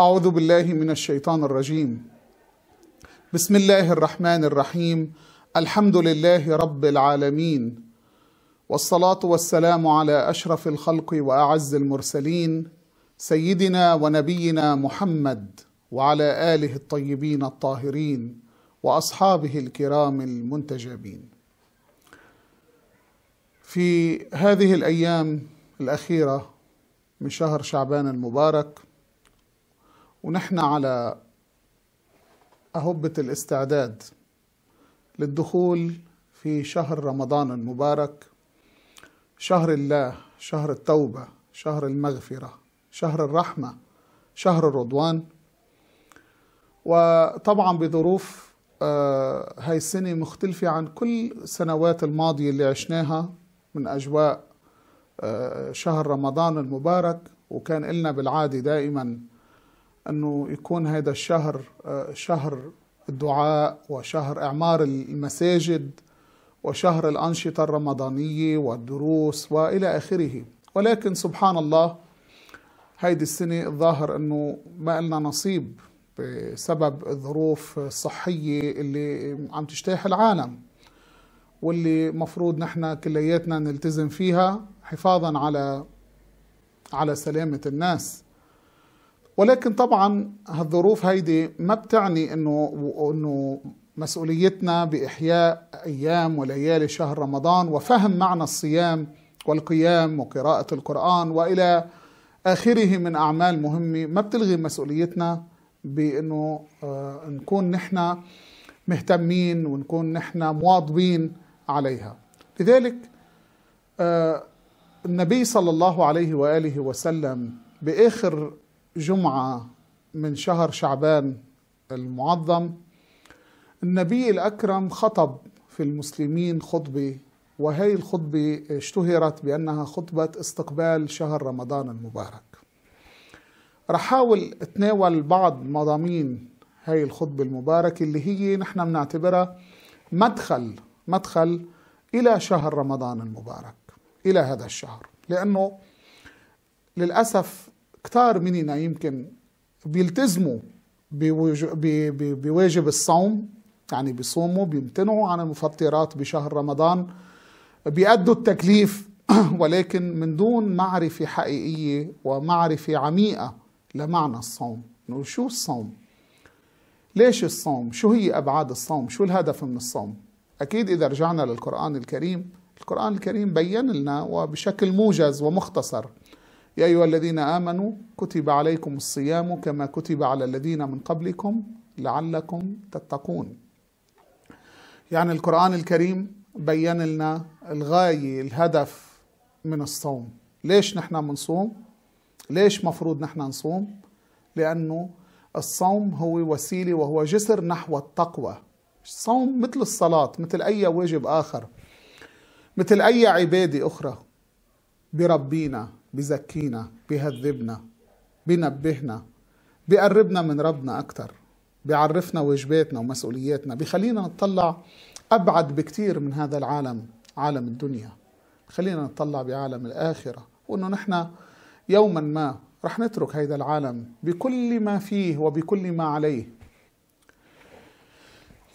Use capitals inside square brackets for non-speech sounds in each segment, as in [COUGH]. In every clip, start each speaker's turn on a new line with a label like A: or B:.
A: أعوذ بالله من الشيطان الرجيم بسم الله الرحمن الرحيم الحمد لله رب العالمين والصلاة والسلام على أشرف الخلق وأعز المرسلين سيدنا ونبينا محمد وعلى آله الطيبين الطاهرين وأصحابه الكرام المنتجبين في هذه الأيام الأخيرة من شهر شعبان المبارك ونحن على أهبة الاستعداد للدخول في شهر رمضان المبارك شهر الله شهر التوبة شهر المغفرة شهر الرحمة شهر الرضوان وطبعا بظروف آه، هاي السنة مختلفة عن كل السنوات الماضية اللي عشناها من أجواء آه، شهر رمضان المبارك وكان إلنا بالعادة دائما أنه يكون هذا الشهر شهر الدعاء وشهر إعمار المساجد وشهر الأنشطة الرمضانية والدروس وإلى آخره ولكن سبحان الله هيدي السنة الظاهر أنه ما لنا نصيب بسبب الظروف الصحية اللي عم تجتاح العالم واللي مفروض نحن كلياتنا نلتزم فيها حفاظا على على سلامة الناس ولكن طبعا هالظروف هيدي ما بتعني انه انه مسؤوليتنا باحياء ايام وليالي شهر رمضان وفهم معنى الصيام والقيام وقراءه القران والى اخره من اعمال مهمه ما بتلغي مسؤوليتنا بانه آه، نكون نحن مهتمين ونكون نحن مواظبين عليها لذلك آه، النبي صلى الله عليه واله وسلم باخر جمعة من شهر شعبان المعظم النبي الأكرم خطب في المسلمين خطبة وهي الخطبة اشتهرت بأنها خطبة استقبال شهر رمضان المبارك رح حاول اتناول بعض مضامين هاي الخطبة المباركة اللي هي نحن بنعتبرها مدخل مدخل إلى شهر رمضان المبارك إلى هذا الشهر لأنه للأسف كتار مننا يمكن بيلتزموا بواجب الصوم يعني بيصوموا بيمتنعوا عن المفطرات بشهر رمضان بيأدوا التكليف [CLEARS THROAT] ولكن من دون معرفة حقيقية ومعرفة عميقة لمعنى الصوم إنه شو الصوم ليش الصوم شو هي أبعاد الصوم شو الهدف من الصوم أكيد إذا رجعنا للقرآن الكريم القرآن الكريم بين لنا وبشكل موجز ومختصر يا أيها الذين آمنوا كتب عليكم الصيام كما كتب على الذين من قبلكم لعلكم تتقون يعني القرآن الكريم بين لنا الغاية الهدف من الصوم ليش نحن منصوم ليش مفروض نحن نصوم لأنه الصوم هو وسيلة وهو جسر نحو التقوى الصوم مثل الصلاة مثل أي واجب آخر مثل أي عبادة أخرى بربينا بزكينا بيهذبنا بينبهنا بيقربنا من ربنا أكتر بيعرفنا واجباتنا ومسؤولياتنا بيخلينا نطلع أبعد بكتير من هذا العالم عالم الدنيا خلينا نطلع بعالم الآخرة وأنه نحن يوما ما رح نترك هذا العالم بكل ما فيه وبكل ما عليه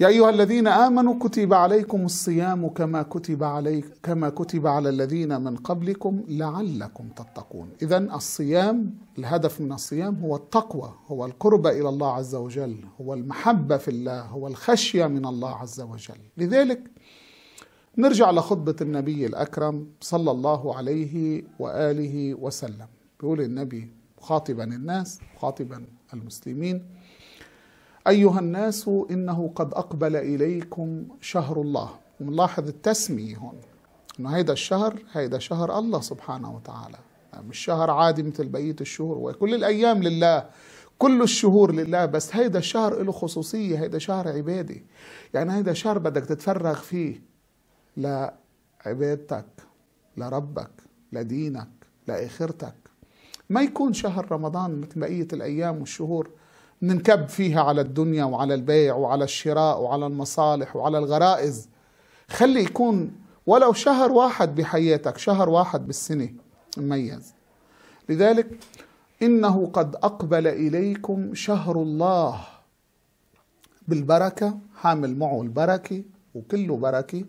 A: يا أيها الذين آمنوا كتب عليكم الصيام كما كتب عليك كما كتب على الذين من قبلكم لعلكم تتقون إذا الصيام الهدف من الصيام هو التقوى هو القرب إلى الله عز وجل هو المحبة في الله هو الخشية من الله عز وجل لذلك نرجع لخطبة النبي الأكرم صلى الله عليه وآله وسلم بيقول النبي خاطبا الناس خاطبا المسلمين أيها الناس إنه قد أقبل إليكم شهر الله ونلاحظ التسمية هون إنه هيدا الشهر هيدا شهر الله سبحانه وتعالى يعني مش شهر عادي مثل بقية الشهور وكل الأيام لله كل الشهور لله بس هيدا الشهر له خصوصية هيدا شهر عبادي يعني هيدا شهر بدك تتفرغ فيه لعبادتك لربك لدينك لآخرتك ما يكون شهر رمضان مثل بقية الأيام والشهور ننكب فيها على الدنيا وعلى البيع وعلى الشراء وعلى المصالح وعلى الغرائز خلي يكون ولو شهر واحد بحياتك شهر واحد بالسنة مميز لذلك إنه قد أقبل إليكم شهر الله بالبركة حامل معه البركة وكله بركة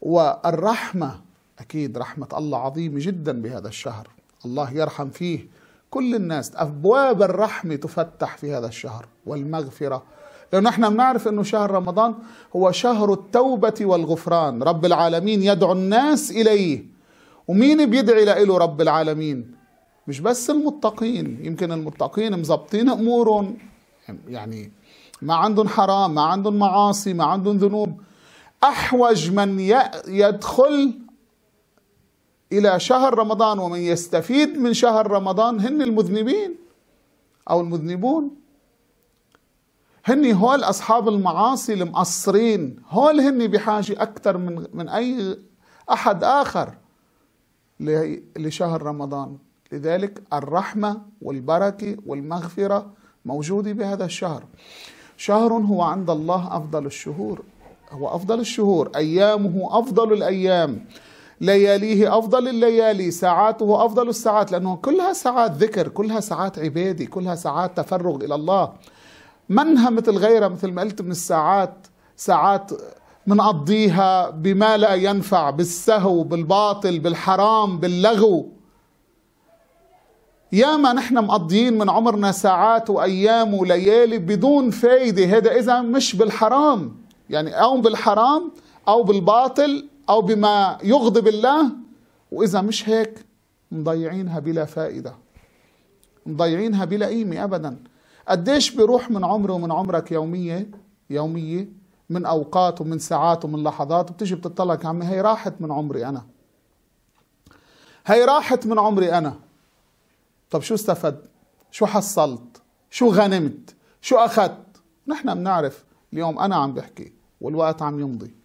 A: والرحمة أكيد رحمة الله عظيمة جدا بهذا الشهر الله يرحم فيه كل الناس أبواب الرحمة تفتح في هذا الشهر والمغفرة لأنه احنا بنعرف أنه شهر رمضان هو شهر التوبة والغفران رب العالمين يدعو الناس إليه ومين بيدعي له رب العالمين مش بس المتقين يمكن المتقين مزبطين أمورهم يعني ما عندهم حرام ما عندهم معاصي ما عندهم ذنوب أحوج من يدخل إلى شهر رمضان ومن يستفيد من شهر رمضان هن المذنبين أو المذنبون هن هول أصحاب المعاصي المقصرين هول هن بحاجة أكثر من, من أي أحد آخر لشهر رمضان لذلك الرحمة والبركة والمغفرة موجودة بهذا الشهر شهر هو عند الله أفضل الشهور هو أفضل الشهور أيامه أفضل الأيام لياليه أفضل الليالي ساعاته أفضل الساعات لأنه كلها ساعات ذكر كلها ساعات عبادة كلها ساعات تفرغ إلى الله منها مثل غيرها مثل ما قلت من الساعات ساعات منقضيها بما لا ينفع بالسهو بالباطل بالحرام باللغو ياما نحن مقضيين من عمرنا ساعات وأيام وليالي بدون فايدة هذا إذا مش بالحرام يعني أو بالحرام أو بالباطل أو بما يغضب الله وإذا مش هيك مضيعينها بلا فائدة مضيعينها بلا قيمة أبدا قديش بيروح من عمري ومن عمرك يومية يومية من أوقات ومن ساعات ومن لحظات بتجي بتطلع يا عمي هي راحت من عمري أنا هي راحت من عمري أنا طب شو استفدت شو حصلت شو غنمت شو أخذت نحن بنعرف اليوم أنا عم بحكي والوقت عم يمضي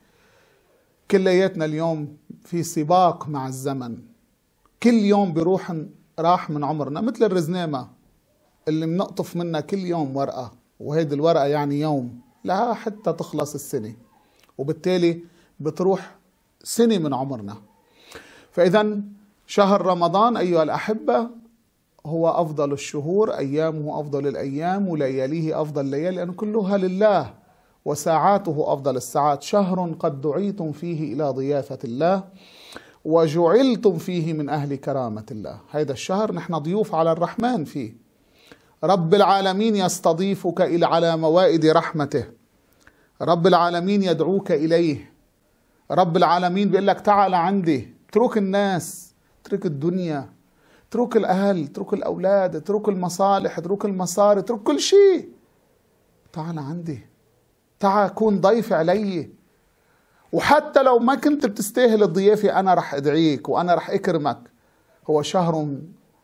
A: كلياتنا اليوم في سباق مع الزمن كل يوم بروح راح من عمرنا مثل الرزنامة اللي بنقطف منها كل يوم ورقة وهيدي الورقة يعني يوم لها حتى تخلص السنة وبالتالي بتروح سنة من عمرنا فإذا شهر رمضان أيها الأحبة هو أفضل الشهور أيامه أفضل الأيام ولياليه أفضل ليالي لأن كلها لله وساعاته أفضل الساعات شهر قد دعيتم فيه إلى ضيافة الله وجعلتم فيه من أهل كرامة الله هذا الشهر نحن ضيوف على الرحمن فيه رب العالمين يستضيفك إلى على موائد رحمته رب العالمين يدعوك إليه رب العالمين بيقول لك تعال عندي اترك الناس اترك الدنيا اترك الأهل اترك الأولاد اترك المصالح اترك المصاري اترك كل شيء تعال عندي تعا كون ضيف علي وحتى لو ما كنت بتستاهل الضيافه أنا رح أدعيك وأنا رح أكرمك هو شهر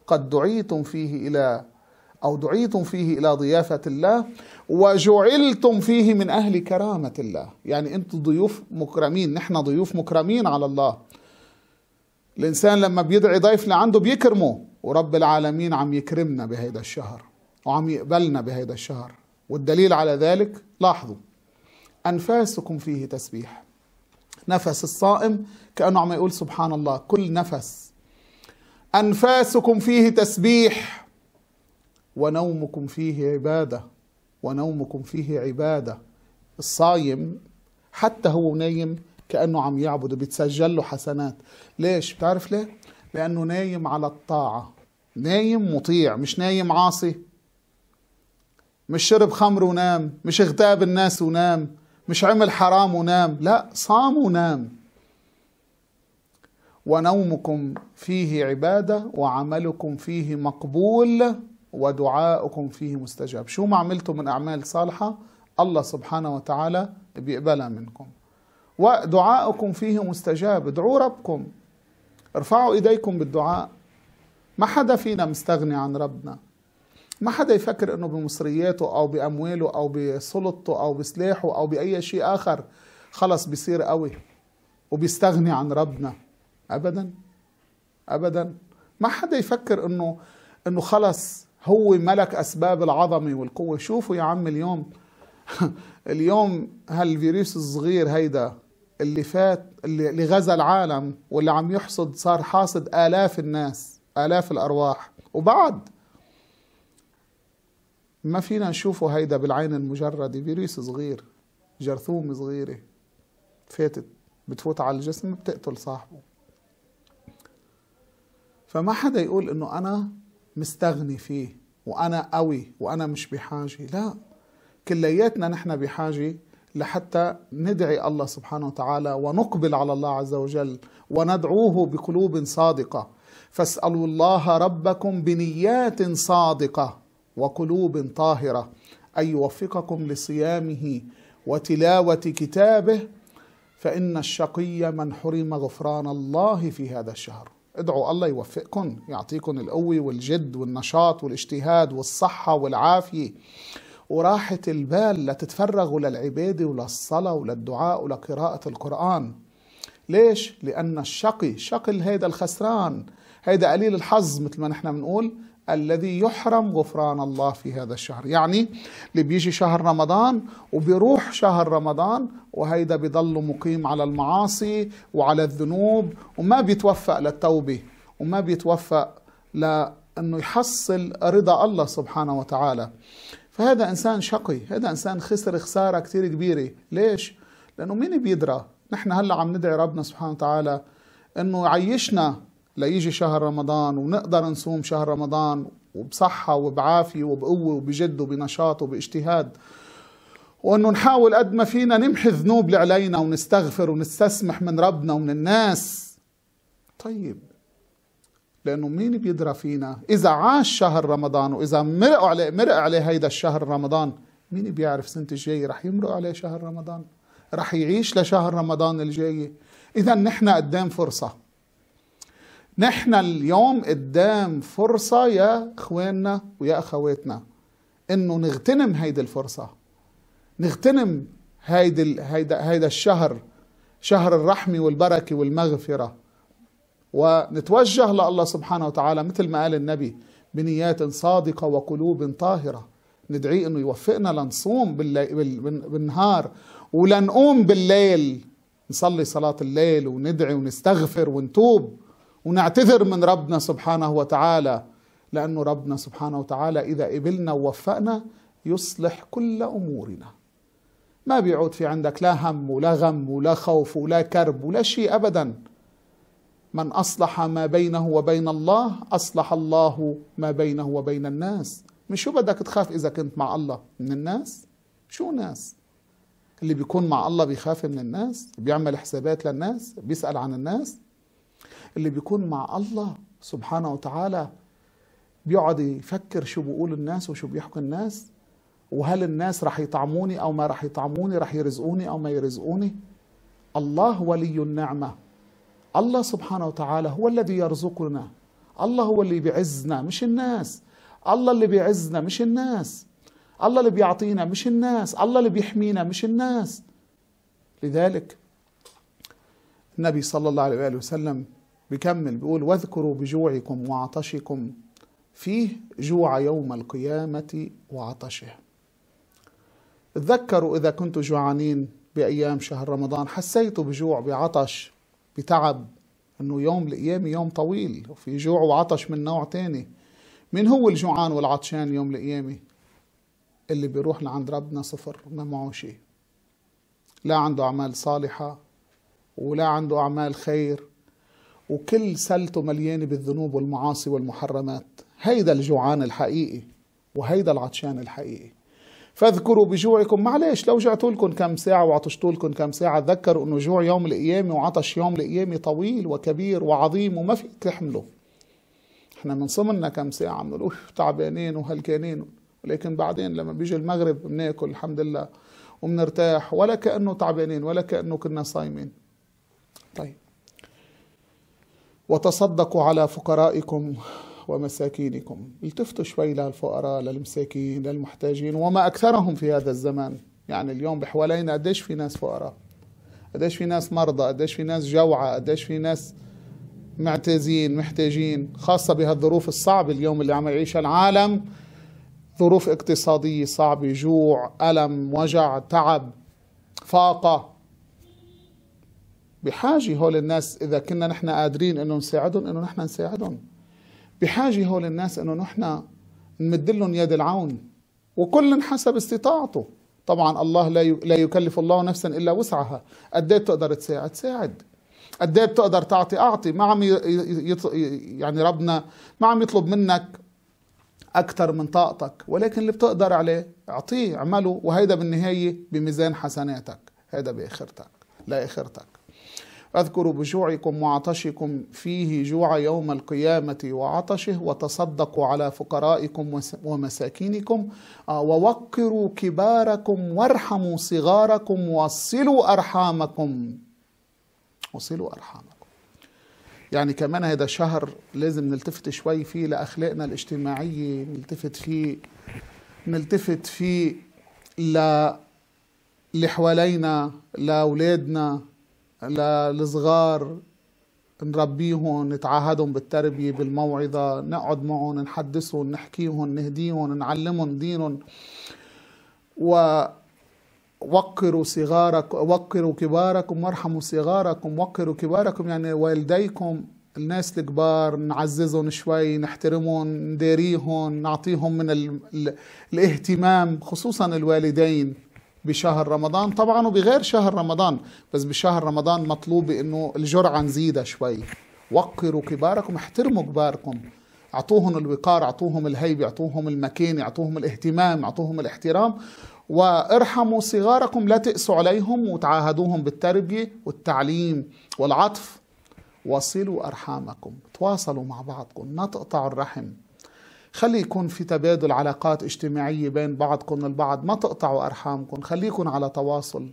A: قد دعيتم فيه إلى أو دعيتم فيه إلى ضيافة الله وجعلتم فيه من أهل كرامة الله يعني أنتم ضيوف مكرمين نحن ضيوف مكرمين على الله الإنسان لما بيدعي ضيف لعنده بيكرمه ورب العالمين عم يكرمنا بهيدا الشهر وعم يقبلنا بهيدا الشهر والدليل على ذلك لاحظوا أنفاسكم فيه تسبيح نفس الصائم كأنه عم يقول سبحان الله كل نفس أنفاسكم فيه تسبيح ونومكم فيه عبادة ونومكم فيه عبادة الصايم حتى هو نايم كأنه عم يعبد بيتسجل له حسنات ليش بتعرف ليه لأنه نايم على الطاعة نايم مطيع مش نايم عاصي مش شرب خمر ونام مش اغتاب الناس ونام مش عمل حرام ونام لا صام ونام ونومكم فيه عبادة وعملكم فيه مقبول ودعاؤكم فيه مستجاب شو ما عملتم من أعمال صالحة الله سبحانه وتعالى بيقبلها منكم ودعاؤكم فيه مستجاب ادعوا ربكم ارفعوا ايديكم بالدعاء ما حدا فينا مستغني عن ربنا ما حدا يفكر انه بمصرياته او بامواله او بسلطته او بسلاحه او باي شيء اخر خلص بصير قوي وبيستغني عن ربنا ابدا ابدا ما حدا يفكر انه انه خلص هو ملك اسباب العظمه والقوه شوفوا يا عم اليوم [LAUGHS] اليوم هالفيروس الصغير هيدا اللي فات اللي غزا العالم واللي عم يحصد صار حاصد آلاف الناس آلاف الأرواح وبعد ما فينا نشوفه هيدا بالعين المجردة فيروس صغير جرثومة صغيرة فاتت بتفوت على الجسم بتقتل صاحبه فما حدا يقول انه انا مستغني فيه وانا قوي وانا مش بحاجة لا كلياتنا نحن بحاجة لحتى ندعي الله سبحانه وتعالى ونقبل على الله عز وجل وندعوه بقلوب صادقة فاسألوا الله ربكم بنيات صادقة وقلوب طاهرة أن يوفقكم لصيامه وتلاوة كتابه فإن الشقي من حرم غفران الله في هذا الشهر ادعوا الله يوفقكم يعطيكم القوة والجد والنشاط والاجتهاد والصحة والعافية وراحة البال لتتفرغوا للعبادة وللصلاة وللدعاء ولقراءة القرآن ليش؟ لأن الشقي شقي هيدا الخسران هيدا قليل الحظ مثل ما نحن بنقول الذي يحرم غفران الله في هذا الشهر يعني اللي بيجي شهر رمضان وبيروح شهر رمضان وهيدا بيضل مقيم على المعاصي وعلى الذنوب وما بيتوفق للتوبة وما بيتوفق لأنه يحصل رضا الله سبحانه وتعالى فهذا إنسان شقي هذا إنسان خسر خسارة كتير كبيرة ليش؟ لأنه مين بيدرى؟ نحن هلأ عم ندعي ربنا سبحانه وتعالى أنه يعيشنا ليجي شهر رمضان ونقدر نصوم شهر رمضان وبصحة وبعافية وبقوة وبجد وبنشاط وباجتهاد وانه نحاول قد ما فينا نمحي الذنوب اللي علينا ونستغفر ونستسمح من ربنا ومن الناس طيب لانه مين بيدرى فينا اذا عاش شهر رمضان واذا مرق عليه مرق عليه هيدا الشهر رمضان مين بيعرف سنه الجاي رح يمرق عليه شهر رمضان رح يعيش لشهر رمضان الجاي اذا نحن قدام فرصه نحن اليوم قدام فرصة يا إخواننا ويا أخواتنا إنه نغتنم هيدي الفرصة نغتنم هيدي هيدا هيدا الشهر شهر الرحمة والبركة والمغفرة ونتوجه لله سبحانه وتعالى مثل ما قال النبي بنيات صادقة وقلوب طاهرة ندعيه انه يوفقنا لنصوم بالنهار ولنقوم بالليل نصلي صلاة الليل وندعي ونستغفر ونتوب ونعتذر من ربنا سبحانه وتعالى لأنه ربنا سبحانه وتعالى إذا قبلنا ووفقنا يصلح كل أمورنا ما بيعود في عندك لا هم ولا غم ولا خوف ولا كرب ولا شيء أبدا من أصلح ما بينه وبين الله أصلح الله ما بينه وبين الناس من شو بدك تخاف إذا كنت مع الله من الناس شو ناس اللي بيكون مع الله بيخاف من الناس بيعمل حسابات للناس بيسأل عن الناس اللي بيكون مع الله سبحانه وتعالى بيقعد يفكر شو بيقول الناس وشو بيحكوا الناس وهل الناس رح يطعموني او ما رح يطعموني رح يرزقوني او ما يرزقوني الله ولي النعمه الله سبحانه وتعالى هو الذي يرزقنا الله هو اللي بيعزنا مش الناس الله اللي بيعزنا مش الناس الله اللي بيعطينا مش الناس الله اللي بيحمينا مش الناس لذلك النبي صلى الله عليه وآله وسلم بيكمل بيقول واذكروا بجوعكم وعطشكم فيه جوع يوم القيامة وعطشه اتذكروا إذا كنتوا جوعانين بأيام شهر رمضان حسيتوا بجوع بعطش بتعب أنه يوم القيامة يوم طويل وفي جوع وعطش من نوع تاني من هو الجوعان والعطشان يوم القيامة اللي بيروح لعند ربنا صفر ما معه شيء لا عنده أعمال صالحة ولا عنده أعمال خير وكل سلته مليانه بالذنوب والمعاصي والمحرمات هيدا الجوعان الحقيقي وهيدا العطشان الحقيقي فاذكروا بجوعكم معلش لو جعتوا لكم كم ساعة وعطشتوا لكم كم ساعة تذكروا انه جوع يوم القيامة وعطش يوم القيامة طويل وكبير وعظيم وما فيك تحمله احنا صمنا كم ساعة بنقول تعبانين وهلكانين ولكن بعدين لما بيجي المغرب بناكل الحمد لله وبنرتاح ولا كأنه تعبانين ولا كأنه كنا صايمين طيب وتصدقوا على فقرائكم ومساكينكم التفتوا شوي للفقراء للمساكين للمحتاجين وما أكثرهم في هذا الزمان يعني اليوم بحوالينا قديش في ناس فقراء قديش في ناس مرضى قديش في ناس جوعى قديش في ناس معتزين محتاجين خاصة بهالظروف الصعبة اليوم اللي عم يعيشها العالم ظروف اقتصادية صعبة جوع ألم وجع تعب فاقة بحاجة هول الناس إذا كنا نحن قادرين إنه نساعدهم إنه نحن نساعدهم بحاجة هول الناس إنه نحن نمد لهم يد العون وكل حسب استطاعته طبعا الله لا لا يكلف الله نفسا إلا وسعها قد إيه بتقدر تساعد ساعد قد إيه بتقدر تعطي أعطي ما عم يعني ربنا ما عم يطلب منك أكثر من طاقتك ولكن اللي بتقدر عليه أعطيه اعمله وهيدا بالنهاية بميزان حسناتك هيدا بآخرتك لا أذكر بجوعكم وعطشكم فيه جوع يوم القيامة وعطشه وتصدقوا على فقرائكم ومساكينكم آه، ووقروا كباركم وارحموا صغاركم وصلوا أرحامكم وصلوا أرحامكم يعني كمان هذا شهر لازم نلتفت شوي فيه لأخلاقنا الاجتماعية نلتفت فيه نلتفت فيه ل لحوالينا لأولادنا للصغار نربيهم نتعهدهم بالتربية بالموعظة نقعد معهم نحدثهم نحكيهم نهديهم نعلمهم دينهم ووقروا صغارك وقروا كباركم وارحموا صغاركم وقروا كباركم يعني والديكم الناس الكبار نعززهم شوي نحترمهم نداريهم نعطيهم من ال... ال... الاهتمام خصوصا الوالدين بشهر رمضان طبعا وبغير شهر رمضان بس بشهر رمضان مطلوب انه الجرعه نزيدها شوي وقروا كباركم احترموا كباركم اعطوهم الوقار اعطوهم الهيبه اعطوهم المكانه اعطوهم الاهتمام اعطوهم الاحترام وارحموا صغاركم لا تقسوا عليهم وتعاهدوهم بالتربيه والتعليم والعطف وصلوا ارحامكم تواصلوا مع بعضكم ما تقطعوا الرحم خلي يكون في تبادل علاقات اجتماعية بين بعضكم البعض ما تقطعوا أرحامكم خليكم على تواصل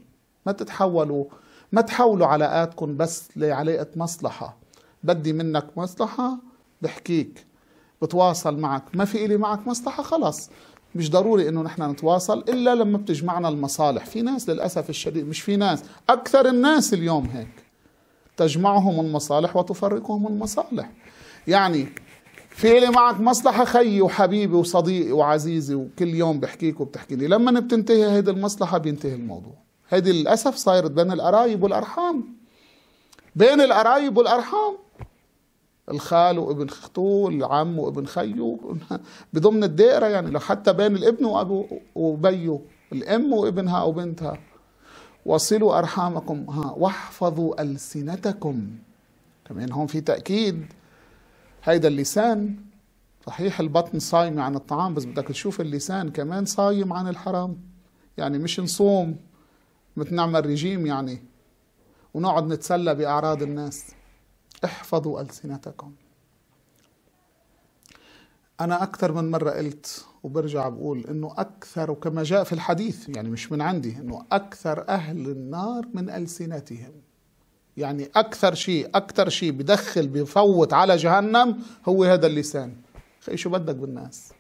A: ما تتحولوا ما تحولوا علاقاتكم بس لعلاقة مصلحة بدي منك مصلحة بحكيك بتواصل معك ما في إلي معك مصلحة خلص مش ضروري انه نحن نتواصل الا لما بتجمعنا المصالح في ناس للاسف الشديد مش في ناس اكثر الناس اليوم هيك تجمعهم المصالح وتفرقهم المصالح يعني في لي معك مصلحة خيي وحبيبي وصديقي وعزيزي وكل يوم بحكيك وبتحكي لي لما بتنتهي هيدي المصلحة بينتهي الموضوع هيدي للأسف صايرت بين القرايب والأرحام بين القرايب والأرحام الخال وابن اخته العم وابن خيه بضمن الدائرة يعني لو حتى بين الابن وابوه وبيه الام وابنها او بنتها وصلوا ارحامكم ها واحفظوا السنتكم كمان هون في تاكيد هيدا اللسان صحيح البطن صايم عن الطعام بس بدك تشوف اللسان كمان صايم عن الحرام يعني مش نصوم مثل نعمل رجيم يعني ونقعد نتسلى بأعراض الناس احفظوا ألسنتكم أنا أكثر من مرة قلت وبرجع بقول إنه أكثر وكما جاء في الحديث يعني مش من عندي إنه أكثر أهل النار من ألسنتهم يعني أكثر شيء أكثر شيء بدخل بفوت على جهنم هو هذا اللسان خي شو بدك بالناس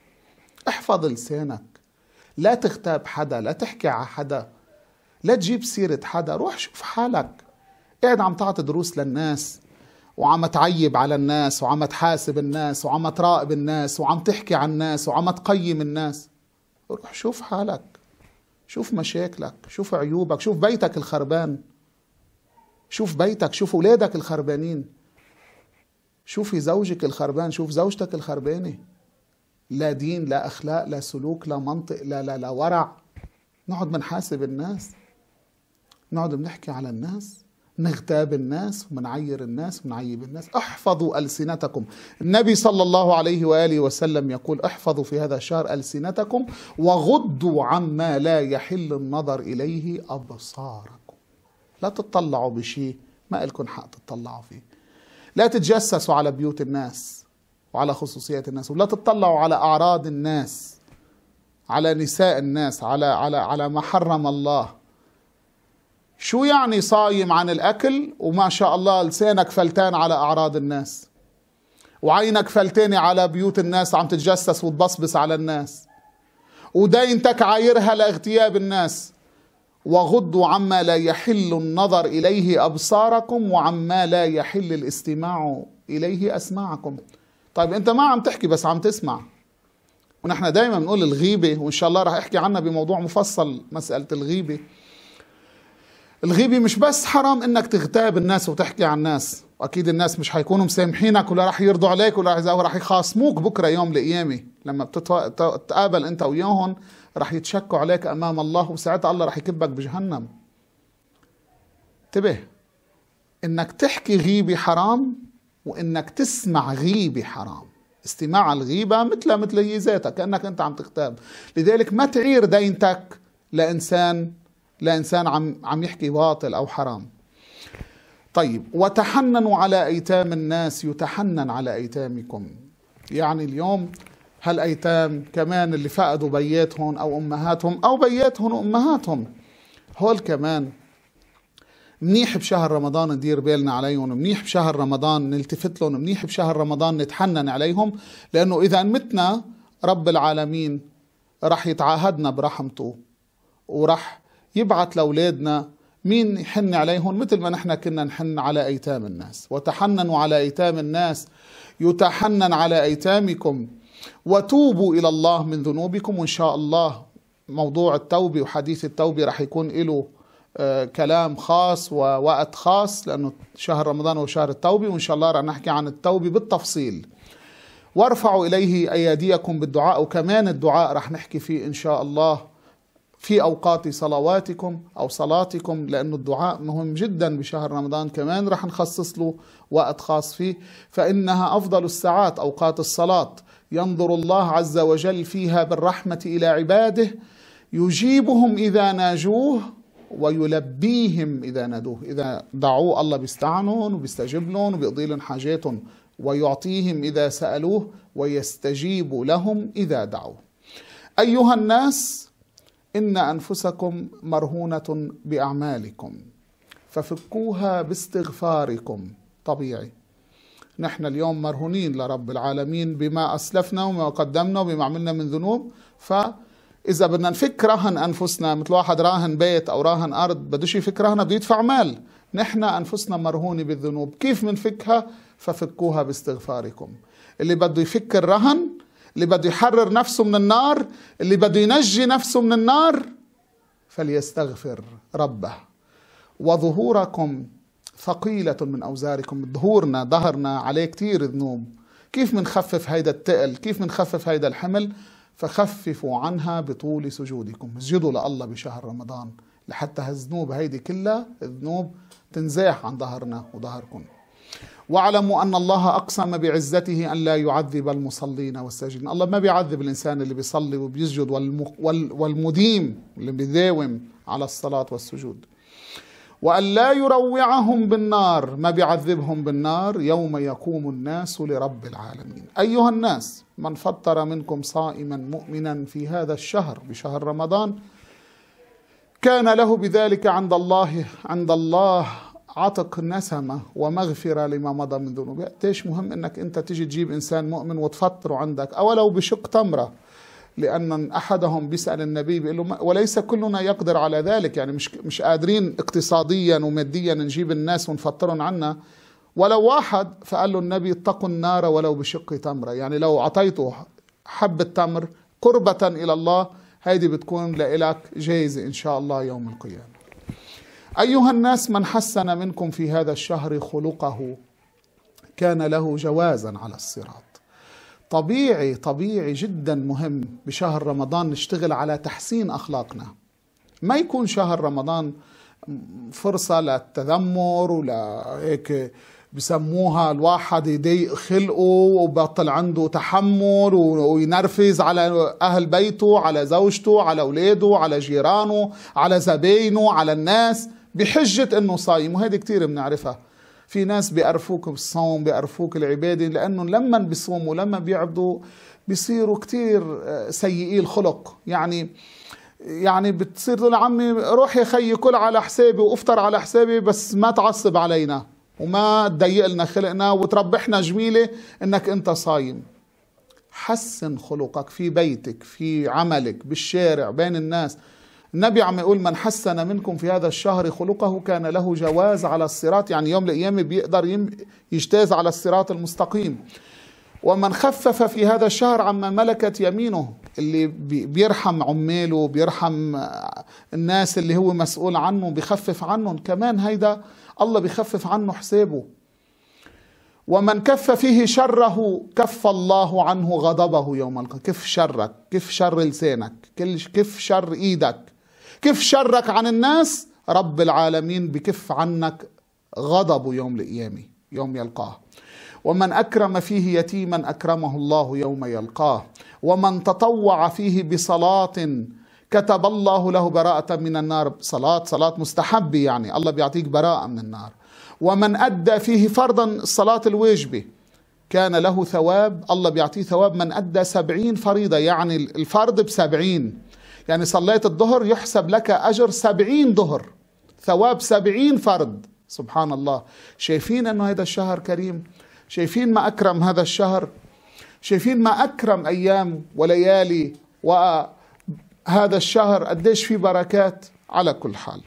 A: احفظ لسانك لا تغتاب حدا لا تحكي على حدا لا تجيب سيرة حدا روح شوف حالك قاعد إيه، عم تعطي دروس للناس وعم تعيب على الناس وعم تحاسب الناس وعم تراقب الناس وعم تحكي عن الناس وعم تقيم الناس روح شوف حالك شوف مشاكلك شوف عيوبك شوف بيتك الخربان شوف بيتك شوف ولادك الخربانين شوفي زوجك الخربان شوف زوجتك الخربانه لا دين لا اخلاق لا سلوك لا منطق لا لا لا ورع نقعد بنحاسب الناس نقعد بنحكي على الناس نغتاب الناس ومنعير الناس ومنعيب الناس احفظوا ألسنتكم النبي صلى الله عليه وآله وسلم يقول احفظوا في هذا الشهر ألسنتكم وغضوا عما لا يحل النظر إليه أبصاركم لا تتطلعوا بشيء ما إلكم حق تتطلعوا فيه لا تتجسسوا على بيوت الناس وعلى خصوصيات الناس ولا تتطلعوا على أعراض الناس على نساء الناس على على على ما حرم الله شو يعني صايم عن الأكل وما شاء الله لسانك فلتان على أعراض الناس وعينك فلتان على بيوت الناس عم تتجسس وتبصبص على الناس ودينتك عايرها لاغتياب الناس وغضوا عما لا يحل النظر إليه أبصاركم وعما لا يحل الاستماع إليه أسماعكم طيب أنت ما عم تحكي بس عم تسمع ونحن دايما بنقول الغيبة وإن شاء الله راح أحكي عنها بموضوع مفصل مسألة الغيبة الغيبة مش بس حرام انك تغتاب الناس وتحكي عن الناس واكيد الناس مش حيكونوا مسامحينك ولا رح يرضوا عليك ولا رح يخاصموك بكره يوم القيامه لما بتتقابل انت وياهم رح يتشكوا عليك امام الله وساعتها الله رح يكبك بجهنم انتبه انك تحكي غيبه حرام وانك تسمع غيبه حرام استماع الغيبه مثل مثل ذاتها كانك انت عم تغتاب لذلك ما تعير دينتك لانسان لا انسان عم عم يحكي باطل او حرام طيب وتحننوا على ايتام الناس يتحنن على ايتامكم يعني اليوم هالايتام كمان اللي فقدوا بياتهم او امهاتهم او بياتهم وامهاتهم هول كمان منيح بشهر رمضان ندير بالنا عليهم منيح بشهر رمضان نلتفت لهم منيح بشهر رمضان نتحنن عليهم لأنه إذا متنا رب العالمين رح يتعاهدنا برحمته ورح يبعث لأولادنا مين يحن عليهم مثل ما نحن كنا نحن على أيتام الناس وتحننوا على أيتام الناس يتحنن على أيتامكم وتوبوا إلى الله من ذنوبكم وإن شاء الله موضوع التوبة وحديث التوبة رح يكون له آه، كلام خاص ووقت خاص لأنه شهر رمضان هو شهر التوبة وإن شاء الله رح نحكي عن التوبة بالتفصيل وارفعوا إليه اياديكم بالدعاء وكمان الدعاء رح نحكي فيه إن شاء الله في أوقات صلواتكم أو صلاتكم لأن الدعاء مهم جدا بشهر رمضان كمان رح نخصص له وقت خاص فيه فإنها أفضل الساعات أوقات الصلاة ينظر الله عز وجل فيها بالرحمة إلى عباده يجيبهم إذا ناجوه ويلبيهم إذا نادوه إذا دعوه الله بيستعنهم وبيستجب لهم وبيقضي لهم حاجاتهم ويعطيهم إذا سألوه ويستجيب لهم إذا دعوا أيها الناس إن أنفسكم مرهونة بأعمالكم ففكوها باستغفاركم طبيعي نحن اليوم مرهونين لرب العالمين بما أسلفنا وما قدمنا وبما عملنا من ذنوب فإذا بدنا نفك رهن أنفسنا مثل واحد راهن بيت أو راهن أرض بدوش يفك رهنه بده يدفع مال نحن أنفسنا مرهونة بالذنوب كيف منفكها ففكوها باستغفاركم اللي بده يفك الرهن اللي بده يحرر نفسه من النار اللي بده ينجي نفسه من النار فليستغفر ربه وظهوركم ثقيلة من أوزاركم ظهورنا ظهرنا عليه كتير ذنوب كيف منخفف هيدا التقل كيف منخفف هيدا الحمل فخففوا عنها بطول سجودكم اسجدوا لله بشهر رمضان لحتى هالذنوب هيدي كلها الذنوب تنزاح عن ظهرنا وظهركم واعلموا أن الله أقسم بعزته أن لا يعذب المصلين والساجدين الله ما بيعذب الإنسان اللي بيصلي وبيسجد والمديم اللي بيداوم على الصلاة والسجود وأن لا يروعهم بالنار ما بيعذبهم بالنار يوم يقوم الناس لرب العالمين أيها الناس من فطر منكم صائما مؤمنا في هذا الشهر بشهر رمضان كان له بذلك عند الله عند الله عاتق نسمة ومغفرة لما مضى من ذنوبه ايش مهم انك انت تيجي تجيب انسان مؤمن وتفطره عندك او لو بشق تمرة لان احدهم بيسال النبي بيقول له وليس كلنا يقدر على ذلك يعني مش مش قادرين اقتصاديا وماديا نجيب الناس ونفطرهم عنا ولو واحد فقال له النبي اتقوا النار ولو بشق تمره يعني لو اعطيته حبه تمر قربه الى الله هيدي بتكون لإلك جايزه ان شاء الله يوم القيامه أيها الناس من حسن منكم في هذا الشهر خلقه كان له جوازا على الصراط طبيعي طبيعي جدا مهم بشهر رمضان نشتغل على تحسين أخلاقنا ما يكون شهر رمضان فرصة للتذمر ولا هيك بسموها الواحد يضيق خلقه وبطل عنده تحمل وينرفز على أهل بيته على زوجته على أولاده على جيرانه على زباينه على الناس بحجة أنه صايم وهذه كثير بنعرفها في ناس بيعرفوك بالصوم بيعرفوك العبادة لأنه لما بيصوموا لما بيعبدوا بيصيروا كثير آه، سيئي الخلق يعني يعني بتصير تقول عمي روح يا خيي كل على حسابي وافطر على حسابي بس ما تعصب علينا وما تضيق لنا خلقنا وتربحنا جميله انك انت صايم حسن خلقك في بيتك في عملك بالشارع بين الناس النبي عم يقول من حسن منكم في هذا الشهر خلقه كان له جواز على الصراط يعني يوم الايام بيقدر يجتاز على الصراط المستقيم ومن خفف في هذا الشهر عما ملكت يمينه اللي بيرحم عماله بيرحم الناس اللي هو مسؤول عنه بخفف عنهم كمان هيدا الله بخفف عنه حسابه ومن كف فيه شره كف الله عنه غضبه يوم القيامة كف شرك كف شر لسانك كف شر ايدك كيف شرك عن الناس رب العالمين بكف عنك غضبه يوم القيامة يوم يلقاه ومن أكرم فيه يتيما أكرمه الله يوم يلقاه ومن تطوع فيه بصلاة كتب الله له براءة من النار صلاة صلاة مستحبة يعني الله بيعطيك براءة من النار ومن أدى فيه فرضا صلاة الواجبة كان له ثواب الله بيعطيه ثواب من أدى سبعين فريضة يعني الفرض بسبعين يعني صليت الظهر يحسب لك أجر سبعين ظهر ثواب سبعين فرد سبحان الله شايفين أنه هذا الشهر كريم شايفين ما أكرم هذا الشهر شايفين ما أكرم أيام وليالي وهذا الشهر قديش في بركات على كل حال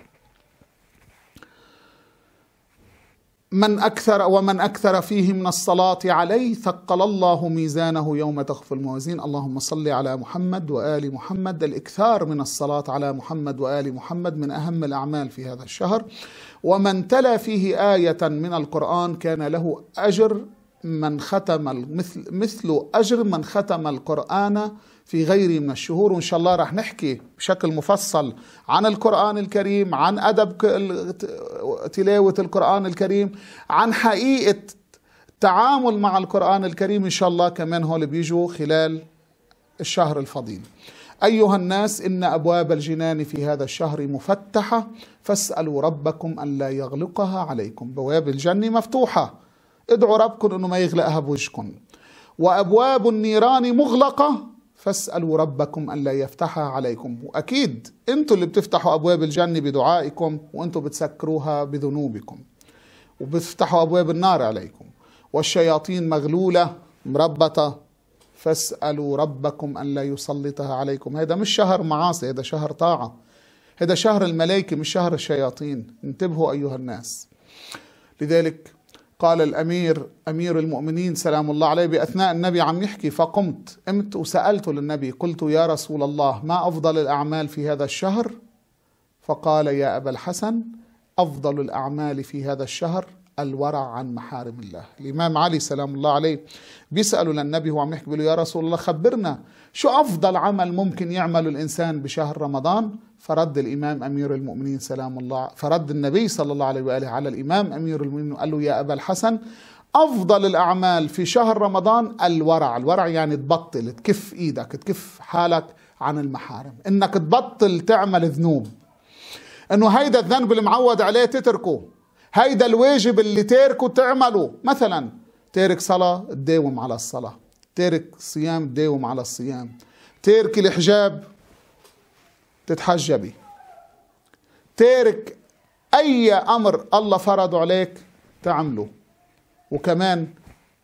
A: من أكثر ومن أكثر فيه من الصلاة عليه ثقل الله ميزانه يوم تخف الموازين اللهم صل على محمد وآل محمد الإكثار من الصلاة على محمد وآل محمد من أهم الأعمال في هذا الشهر ومن تلا فيه آية من القرآن كان له أجر من ختم مثل, مثل أجر من ختم القرآن في غير من الشهور وإن شاء الله رح نحكي بشكل مفصل عن القرآن الكريم عن أدب تلاوة القرآن الكريم عن حقيقة التعامل مع القرآن الكريم إن شاء الله كمان هول بيجوا خلال الشهر الفضيل أيها الناس إن أبواب الجنان في هذا الشهر مفتحة فاسألوا ربكم أن لا يغلقها عليكم بواب الجنة مفتوحة ادعوا ربكم أنه ما يغلقها بوجهكم وأبواب النيران مغلقة فاسألوا ربكم أن لا يفتحها عليكم وأكيد أنتوا اللي بتفتحوا أبواب الجنة بدعائكم وأنتوا بتسكروها بذنوبكم وبتفتحوا أبواب النار عليكم والشياطين مغلولة مربطة فاسألوا ربكم أن لا يسلطها عليكم هذا مش شهر معاصي هذا شهر طاعة هذا شهر الملائكة مش شهر الشياطين انتبهوا أيها الناس لذلك قال الأمير أمير المؤمنين سلام الله عليه بأثناء النبي عم يحكي فقمت قمت وسألت للنبي قلت يا رسول الله ما أفضل الأعمال في هذا الشهر فقال يا أبا الحسن أفضل الأعمال في هذا الشهر الورع عن محارم الله الإمام علي سلام الله عليه بيسألوا للنبي هو عم يحكي له يا رسول الله خبرنا شو أفضل عمل ممكن يعمله الإنسان بشهر رمضان فرد الإمام أمير المؤمنين سلام الله فرد النبي صلى الله عليه وآله على الإمام أمير المؤمنين قال له يا أبا الحسن أفضل الأعمال في شهر رمضان الورع الورع يعني تبطل تكف إيدك تكف حالك عن المحارم إنك تبطل تعمل ذنوب إنه هيدا الذنب اللي معود عليه تتركه هيدا الواجب اللي تاركه تعمله مثلا تارك صلاة تداوم على الصلاة تارك صيام تداوم على الصيام تارك الحجاب تتحجبي تارك أي أمر الله فرضه عليك تعمله وكمان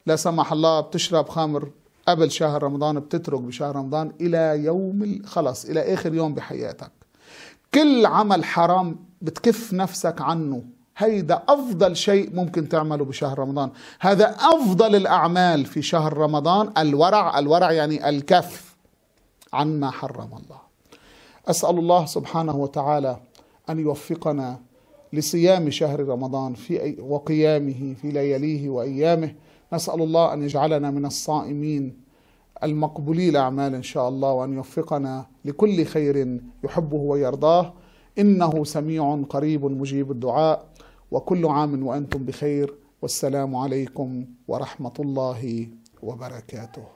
A: لا سمح الله بتشرب خمر قبل شهر رمضان بتترك بشهر رمضان إلى يوم خلص إلى آخر يوم بحياتك كل عمل حرام بتكف نفسك عنه هيدا أفضل شيء ممكن تعمله بشهر رمضان هذا أفضل الأعمال في شهر رمضان الورع الورع يعني الكف عما حرم الله أسأل الله سبحانه وتعالى أن يوفقنا لصيام شهر رمضان في وقيامه في لياليه وأيامه نسأل الله أن يجعلنا من الصائمين المقبولي الأعمال إن شاء الله وأن يوفقنا لكل خير يحبه ويرضاه إنه سميع قريب مجيب الدعاء وكل عام وأنتم بخير والسلام عليكم ورحمة الله وبركاته